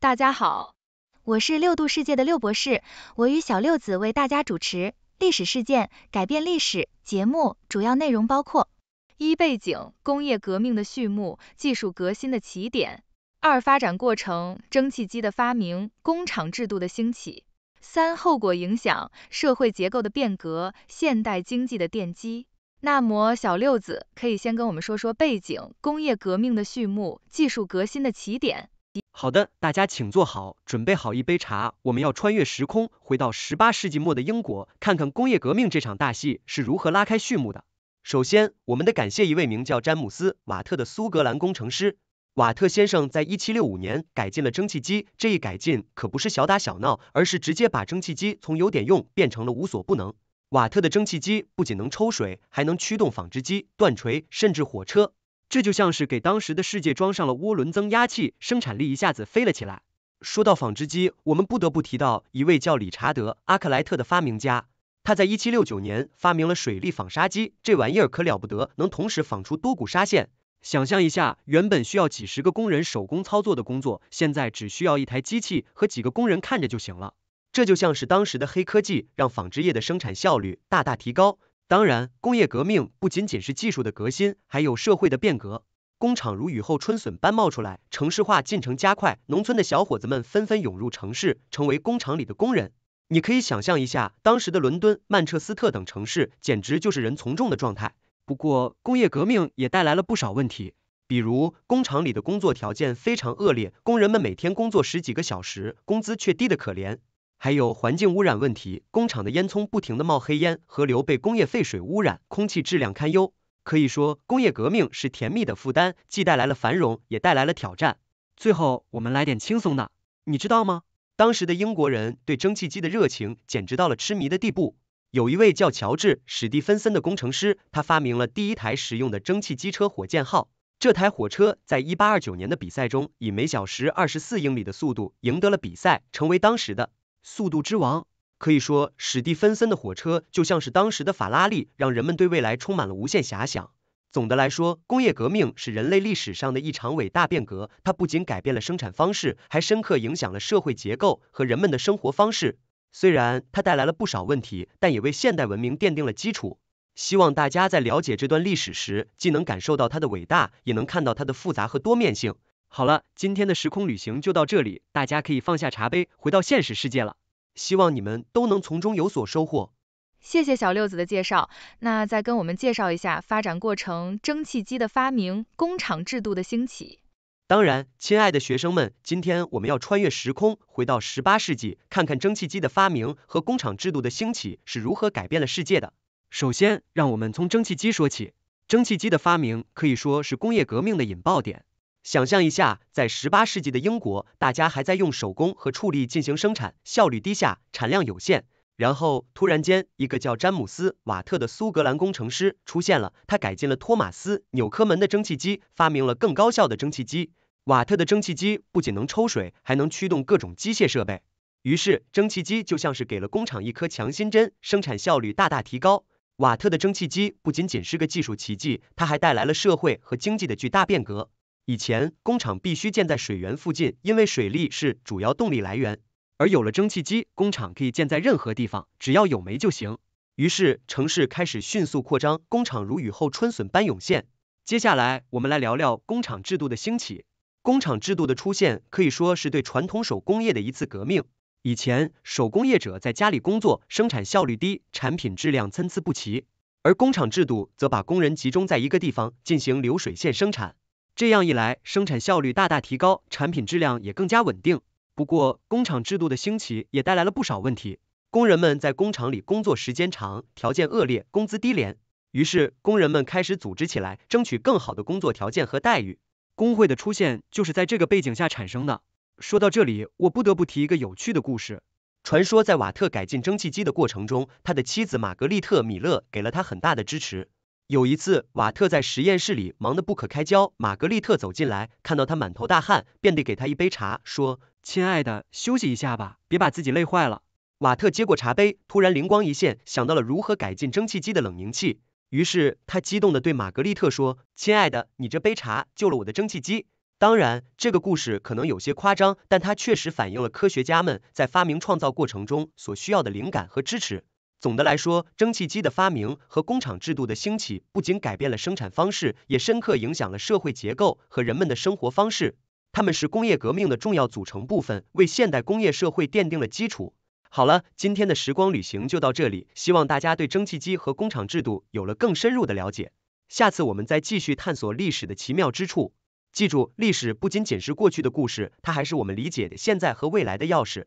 大家好，我是六度世界的六博士，我与小六子为大家主持历史事件改变历史节目，主要内容包括：一、背景，工业革命的序幕，技术革新的起点；二、发展过程，蒸汽机的发明，工厂制度的兴起；三、后果影响，社会结构的变革，现代经济的奠基。那么，小六子可以先跟我们说说背景，工业革命的序幕，技术革新的起点。好的，大家请坐好，准备好一杯茶。我们要穿越时空，回到十八世纪末的英国，看看工业革命这场大戏是如何拉开序幕的。首先，我们得感谢一位名叫詹姆斯·瓦特的苏格兰工程师。瓦特先生在一七六五年改进了蒸汽机，这一改进可不是小打小闹，而是直接把蒸汽机从有点用变成了无所不能。瓦特的蒸汽机不仅能抽水，还能驱动纺织机、断锤，甚至火车。这就像是给当时的世界装上了涡轮增压器，生产力一下子飞了起来。说到纺织机，我们不得不提到一位叫理查德·阿克莱特的发明家，他在一七六九年发明了水力纺纱机，这玩意儿可了不得，能同时纺出多股纱线。想象一下，原本需要几十个工人手工操作的工作，现在只需要一台机器和几个工人看着就行了。这就像是当时的黑科技，让纺织业的生产效率大大提高。当然，工业革命不仅仅是技术的革新，还有社会的变革。工厂如雨后春笋般冒出来，城市化进程加快，农村的小伙子们纷纷涌入城市，成为工厂里的工人。你可以想象一下，当时的伦敦、曼彻斯特等城市，简直就是人从众的状态。不过，工业革命也带来了不少问题，比如工厂里的工作条件非常恶劣，工人们每天工作十几个小时，工资却低的可怜。还有环境污染问题，工厂的烟囱不停地冒黑烟，河流被工业废水污染，空气质量堪忧。可以说，工业革命是甜蜜的负担，既带来了繁荣，也带来了挑战。最后，我们来点轻松的，你知道吗？当时的英国人对蒸汽机的热情简直到了痴迷的地步。有一位叫乔治·史蒂芬森的工程师，他发明了第一台实用的蒸汽机车“火箭号”。这台火车在1829年的比赛中以每小时24英里的速度赢得了比赛，成为当时的。速度之王，可以说史蒂芬森的火车就像是当时的法拉利，让人们对未来充满了无限遐想。总的来说，工业革命是人类历史上的一场伟大变革，它不仅改变了生产方式，还深刻影响了社会结构和人们的生活方式。虽然它带来了不少问题，但也为现代文明奠定了基础。希望大家在了解这段历史时，既能感受到它的伟大，也能看到它的复杂和多面性。好了，今天的时空旅行就到这里，大家可以放下茶杯，回到现实世界了。希望你们都能从中有所收获。谢谢小六子的介绍，那再跟我们介绍一下发展过程，蒸汽机的发明，工厂制度的兴起。当然，亲爱的学生们，今天我们要穿越时空，回到十八世纪，看看蒸汽机的发明和工厂制度的兴起是如何改变了世界的。首先，让我们从蒸汽机说起，蒸汽机的发明可以说是工业革命的引爆点。想象一下，在十八世纪的英国，大家还在用手工和畜力进行生产，效率低下，产量有限。然后突然间，一个叫詹姆斯·瓦特的苏格兰工程师出现了，他改进了托马斯·纽科门的蒸汽机，发明了更高效的蒸汽机。瓦特的蒸汽机不仅能抽水，还能驱动各种机械设备。于是，蒸汽机就像是给了工厂一颗强心针，生产效率大大提高。瓦特的蒸汽机不仅仅是个技术奇迹，它还带来了社会和经济的巨大变革。以前工厂必须建在水源附近，因为水力是主要动力来源。而有了蒸汽机，工厂可以建在任何地方，只要有煤就行。于是城市开始迅速扩张，工厂如雨后春笋般涌现。接下来我们来聊聊工厂制度的兴起。工厂制度的出现可以说是对传统手工业的一次革命。以前手工业者在家里工作，生产效率低，产品质量参差不齐。而工厂制度则把工人集中在一个地方进行流水线生产。这样一来，生产效率大大提高，产品质量也更加稳定。不过，工厂制度的兴起也带来了不少问题，工人们在工厂里工作时间长，条件恶劣，工资低廉。于是，工人们开始组织起来，争取更好的工作条件和待遇。工会的出现就是在这个背景下产生的。说到这里，我不得不提一个有趣的故事。传说在瓦特改进蒸汽机的过程中，他的妻子玛格丽特·米勒给了他很大的支持。有一次，瓦特在实验室里忙得不可开交，玛格丽特走进来，看到他满头大汗，便得给他一杯茶，说：“亲爱的，休息一下吧，别把自己累坏了。”瓦特接过茶杯，突然灵光一现，想到了如何改进蒸汽机的冷凝器。于是他激动地对玛格丽特说：“亲爱的，你这杯茶救了我的蒸汽机。”当然，这个故事可能有些夸张，但它确实反映了科学家们在发明创造过程中所需要的灵感和支持。总的来说，蒸汽机的发明和工厂制度的兴起不仅改变了生产方式，也深刻影响了社会结构和人们的生活方式。它们是工业革命的重要组成部分，为现代工业社会奠定了基础。好了，今天的时光旅行就到这里，希望大家对蒸汽机和工厂制度有了更深入的了解。下次我们再继续探索历史的奇妙之处。记住，历史不仅仅是过去的故事，它还是我们理解的现在和未来的钥匙。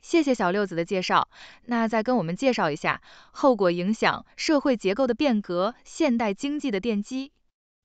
谢谢小六子的介绍，那再跟我们介绍一下后果影响社会结构的变革，现代经济的奠基。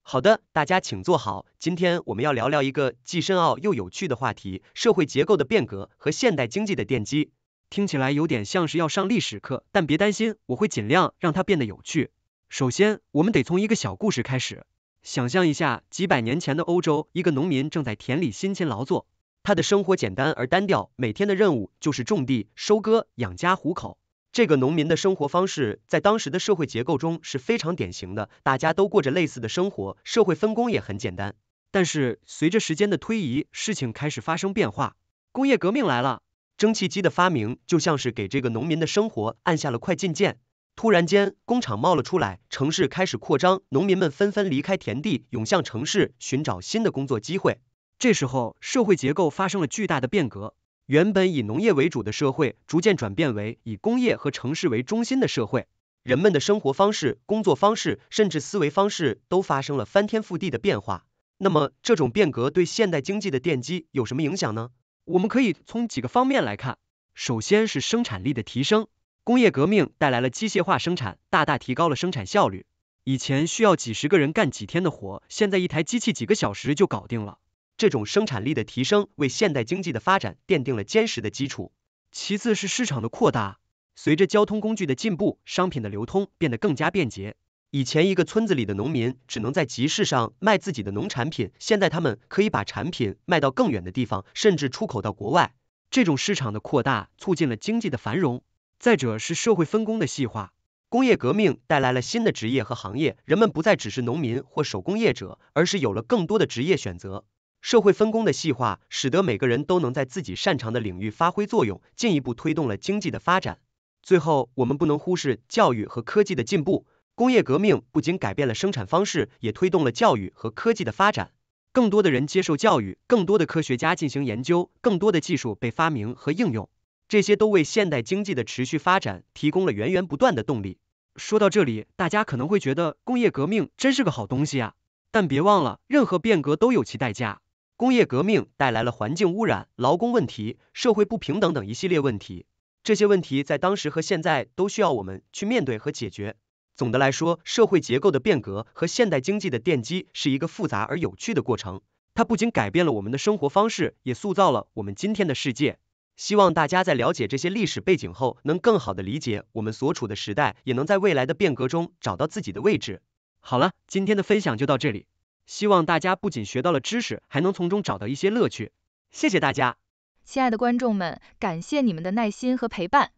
好的，大家请坐好，今天我们要聊聊一个既深奥又有趣的话题——社会结构的变革和现代经济的奠基。听起来有点像是要上历史课，但别担心，我会尽量让它变得有趣。首先，我们得从一个小故事开始。想象一下几百年前的欧洲，一个农民正在田里辛勤劳作。他的生活简单而单调，每天的任务就是种地、收割、养家糊口。这个农民的生活方式在当时的社会结构中是非常典型的，大家都过着类似的生活，社会分工也很简单。但是，随着时间的推移，事情开始发生变化。工业革命来了，蒸汽机的发明就像是给这个农民的生活按下了快进键。突然间，工厂冒了出来，城市开始扩张，农民们纷纷离开田地，涌向城市，寻找新的工作机会。这时候，社会结构发生了巨大的变革，原本以农业为主的社会逐渐转变为以工业和城市为中心的社会，人们的生活方式、工作方式，甚至思维方式都发生了翻天覆地的变化。那么，这种变革对现代经济的奠基有什么影响呢？我们可以从几个方面来看。首先是生产力的提升，工业革命带来了机械化生产，大大提高了生产效率。以前需要几十个人干几天的活，现在一台机器几个小时就搞定了。这种生产力的提升为现代经济的发展奠定了坚实的基础。其次是市场的扩大，随着交通工具的进步，商品的流通变得更加便捷。以前一个村子里的农民只能在集市上卖自己的农产品，现在他们可以把产品卖到更远的地方，甚至出口到国外。这种市场的扩大促进了经济的繁荣。再者是社会分工的细化，工业革命带来了新的职业和行业，人们不再只是农民或手工业者，而是有了更多的职业选择。社会分工的细化，使得每个人都能在自己擅长的领域发挥作用，进一步推动了经济的发展。最后，我们不能忽视教育和科技的进步。工业革命不仅改变了生产方式，也推动了教育和科技的发展。更多的人接受教育，更多的科学家进行研究，更多的技术被发明和应用，这些都为现代经济的持续发展提供了源源不断的动力。说到这里，大家可能会觉得工业革命真是个好东西啊，但别忘了，任何变革都有其代价。工业革命带来了环境污染、劳工问题、社会不平等等一系列问题，这些问题在当时和现在都需要我们去面对和解决。总的来说，社会结构的变革和现代经济的奠基是一个复杂而有趣的过程，它不仅改变了我们的生活方式，也塑造了我们今天的世界。希望大家在了解这些历史背景后，能更好的理解我们所处的时代，也能在未来的变革中找到自己的位置。好了，今天的分享就到这里。希望大家不仅学到了知识，还能从中找到一些乐趣。谢谢大家，亲爱的观众们，感谢你们的耐心和陪伴。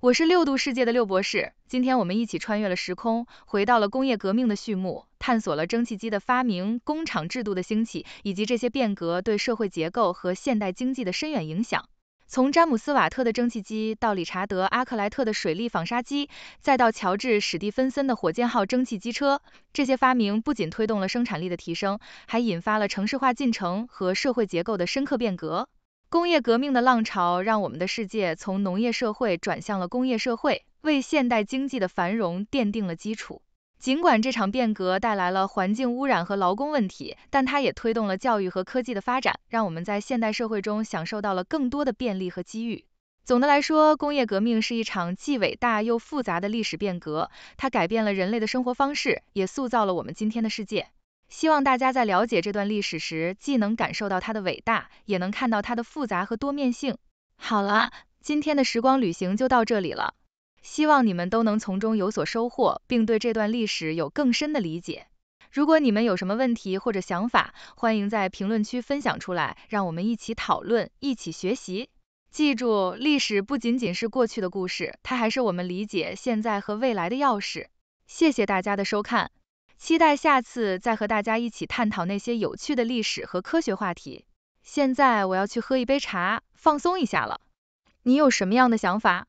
我是六度世界的六博士。今天我们一起穿越了时空，回到了工业革命的序幕，探索了蒸汽机的发明、工厂制度的兴起，以及这些变革对社会结构和现代经济的深远影响。从詹姆斯·瓦特的蒸汽机到理查德·阿克莱特的水力纺纱机，再到乔治·史蒂芬森的火箭号蒸汽机车，这些发明不仅推动了生产力的提升，还引发了城市化进程和社会结构的深刻变革。工业革命的浪潮让我们的世界从农业社会转向了工业社会，为现代经济的繁荣奠定了基础。尽管这场变革带来了环境污染和劳工问题，但它也推动了教育和科技的发展，让我们在现代社会中享受到了更多的便利和机遇。总的来说，工业革命是一场既伟大又复杂的历史变革，它改变了人类的生活方式，也塑造了我们今天的世界。希望大家在了解这段历史时，既能感受到它的伟大，也能看到它的复杂和多面性。好了，今天的时光旅行就到这里了。希望你们都能从中有所收获，并对这段历史有更深的理解。如果你们有什么问题或者想法，欢迎在评论区分享出来，让我们一起讨论，一起学习。记住，历史不仅仅是过去的故事，它还是我们理解现在和未来的钥匙。谢谢大家的收看，期待下次再和大家一起探讨那些有趣的历史和科学话题。现在我要去喝一杯茶，放松一下了。你有什么样的想法？